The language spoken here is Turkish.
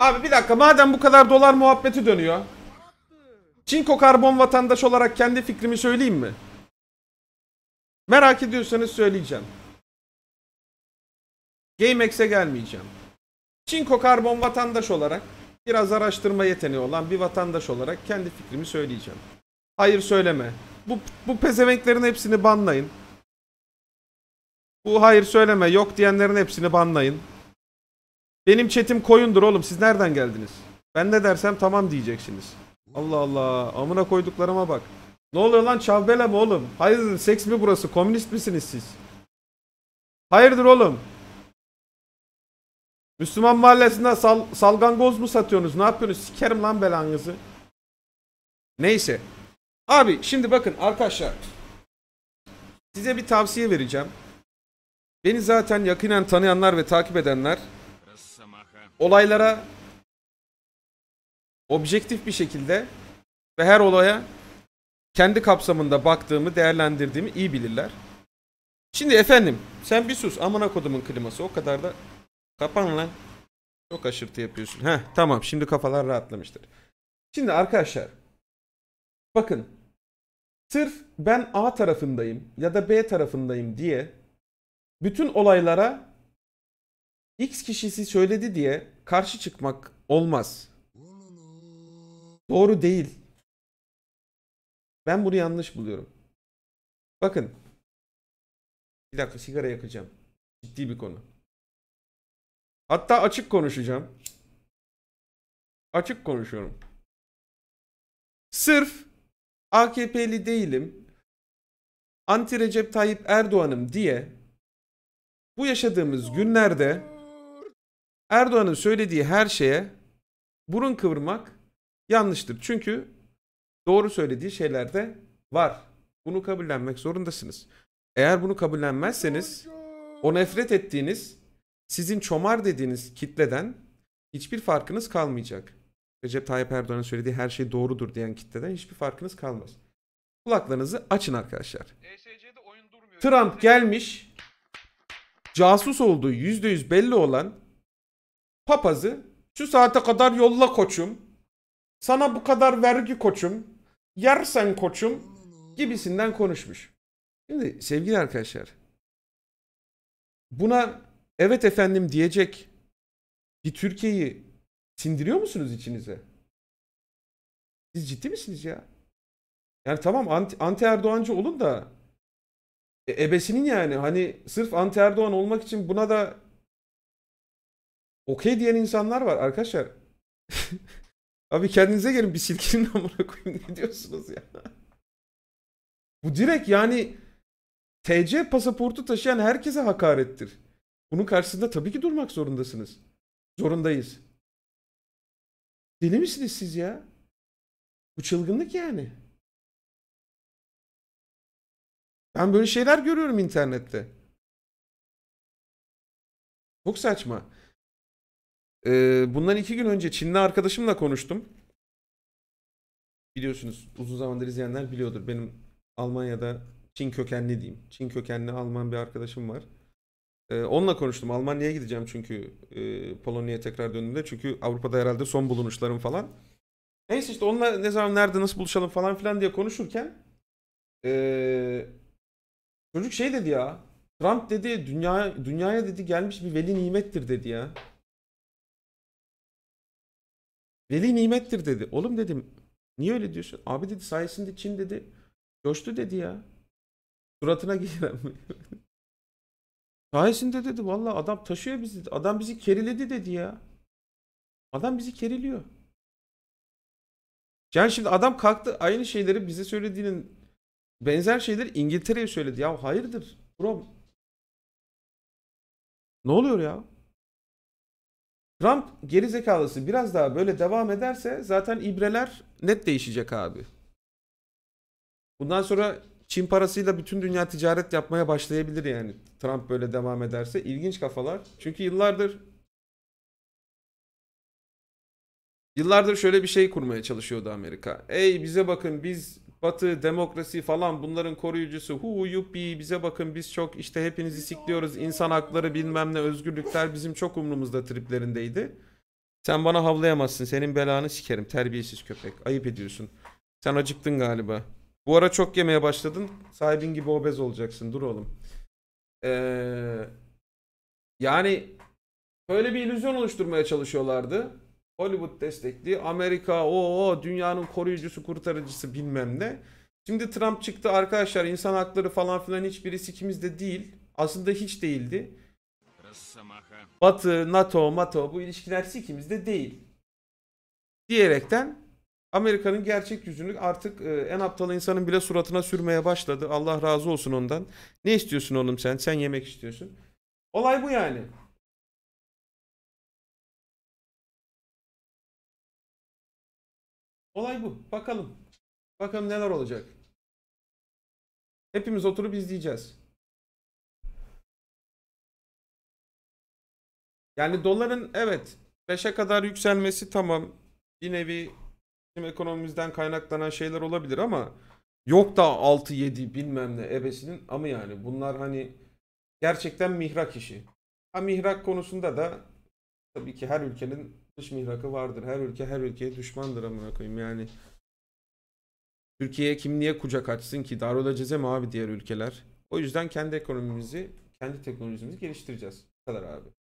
Abi bir dakika madem bu kadar dolar muhabbeti dönüyor. Çinko karbon vatandaş olarak kendi fikrimi söyleyeyim mi? Merak ediyorsanız söyleyeceğim. GameX'e gelmeyeceğim. Çinko karbon vatandaş olarak biraz araştırma yeteneği olan bir vatandaş olarak kendi fikrimi söyleyeceğim. Hayır söyleme. Bu, bu pezevenklerin hepsini banlayın. Bu hayır söyleme yok diyenlerin hepsini banlayın. Benim chatim koyundur oğlum siz nereden geldiniz? Ben ne dersem tamam diyeceksiniz. Allah Allah amına koyduklarıma bak. Ne oluyor lan çavbela mi oğlum? Hayırdır seks mi burası? Komünist misiniz siz? Hayırdır oğlum? Müslüman mahallesinde sal salgangoz mu satıyorsunuz? Ne yapıyorsunuz? Sikerim lan belanızı. Neyse. Abi şimdi bakın arkadaşlar. Size bir tavsiye vereceğim. Beni zaten yakinen tanıyanlar ve takip edenler olaylara objektif bir şekilde ve her olaya kendi kapsamında baktığımı, değerlendirdiğimi iyi bilirler. Şimdi efendim sen bir sus amına kodumun kliması o kadar da kapan lan. Çok aşırtı yapıyorsun. Heh tamam şimdi kafalar rahatlamıştır. Şimdi arkadaşlar bakın sırf ben A tarafındayım ya da B tarafındayım diye bütün olaylara X kişisi söyledi diye karşı çıkmak olmaz. Doğru değil. Ben bunu yanlış buluyorum. Bakın. Bir dakika sigara yakacağım. Ciddi bir konu. Hatta açık konuşacağım. Açık konuşuyorum. Sırf AKP'li değilim. Anti Recep Tayyip Erdoğan'ım diye bu yaşadığımız günlerde Erdoğan'ın söylediği her şeye burun kıvırmak yanlıştır. Çünkü doğru söylediği şeyler de var. Bunu kabullenmek zorundasınız. Eğer bunu kabullenmezseniz o nefret ettiğiniz, sizin çomar dediğiniz kitleden hiçbir farkınız kalmayacak. Recep Tayyip Erdoğan'ın söylediği her şey doğrudur diyen kitleden hiçbir farkınız kalmaz. Kulaklarınızı açın arkadaşlar. E Trump gelmiş, casus olduğu %100 belli olan papazı şu saate kadar yolla koçum, sana bu kadar vergi koçum, yersen koçum gibisinden konuşmuş. Şimdi sevgili arkadaşlar buna evet efendim diyecek bir Türkiye'yi sindiriyor musunuz içinize? Siz ciddi misiniz ya? Yani tamam anti, anti Erdoğancı olun da e, ebesinin yani hani sırf anti Erdoğan olmak için buna da okey diyen insanlar var arkadaşlar. Abi kendinize gelin bir silkinin amına koyayım ne diyorsunuz ya? Bu direkt yani TC pasaportu taşıyan herkese hakarettir. Bunun karşısında tabii ki durmak zorundasınız. Zorundayız. Deli misiniz siz ya? Bu çılgınlık yani. Ben böyle şeyler görüyorum internette. Çok saçma. Ee, bundan iki gün önce Çinli arkadaşımla konuştum. Biliyorsunuz uzun zamandır izleyenler biliyordur. Benim Almanya'da Çin kökenli diyeyim. Çin kökenli Alman bir arkadaşım var. Ee, onunla konuştum. Almanya'ya gideceğim çünkü e, Polonya'ya tekrar döndüğümde. Çünkü Avrupa'da herhalde son bulunuşlarım falan. Neyse işte onunla ne zaman nerede nasıl buluşalım falan filan diye konuşurken e, çocuk şey dedi ya. Trump dedi dünya dünyaya dedi gelmiş bir veli nimettir dedi ya. Veli nimettir dedi. Oğlum dedim niye öyle diyorsun? Abi dedi sayesinde Çin dedi coştu dedi ya. Suratına giren Sayesinde dedi valla adam taşıyor bizi. Adam bizi keriledi dedi ya. Adam bizi keriliyor. Yani şimdi adam kalktı aynı şeyleri bize söylediğinin benzer şeyleri İngiltere'ye söyledi. Ya hayırdır bro? Ne oluyor ya? Trump geri zekalısı biraz daha böyle devam ederse zaten ibreler net değişecek abi. Bundan sonra Çin parasıyla bütün dünya ticaret yapmaya başlayabilir yani. Trump böyle devam ederse ilginç kafalar. Çünkü yıllardır yıllardır şöyle bir şey kurmaya çalışıyordu Amerika. Ey bize bakın biz Batı, demokrasi falan bunların koruyucusu. Hu yuppi bize bakın biz çok işte hepinizi sikliyoruz. İnsan hakları bilmem ne özgürlükler bizim çok umrumuzda triplerindeydi. Sen bana havlayamazsın. Senin belanı sikerim. Terbiyesiz köpek. Ayıp ediyorsun. Sen acıktın galiba. Bu ara çok yemeye başladın. Sahibin gibi obez olacaksın. Dur oğlum. Ee, yani böyle bir illüzyon oluşturmaya çalışıyorlardı. Hollywood destekli Amerika o o dünyanın koruyucusu kurtarıcısı bilmem ne. Şimdi Trump çıktı arkadaşlar insan hakları falan filan hiçbirisi kimizde değil. Aslında hiç değildi. Batı, NATO, NATO bu ilişkiler sikimizde değil. Diyerekten Amerika'nın gerçek yüzünü artık e, en aptal insanın bile suratına sürmeye başladı. Allah razı olsun ondan. Ne istiyorsun oğlum sen? Sen yemek istiyorsun. Olay bu yani. Olay bu. Bakalım. Bakalım neler olacak. Hepimiz oturup izleyeceğiz. Yani doların evet 5'e kadar yükselmesi tamam. Bir nevi bizim ekonomimizden kaynaklanan şeyler olabilir ama yok da 6 7 bilmem ne ebesinin ama yani bunlar hani gerçekten mihrak işi. Ha mihrak konusunda da tabii ki her ülkenin dış mihrakı vardır. Her ülke her ülkeye düşmandır amına koyayım yani. Türkiye'ye kim niye kucak açsın ki? Darül Acize mi abi diğer ülkeler? O yüzden kendi ekonomimizi, kendi teknolojimizi geliştireceğiz. Bu kadar abi.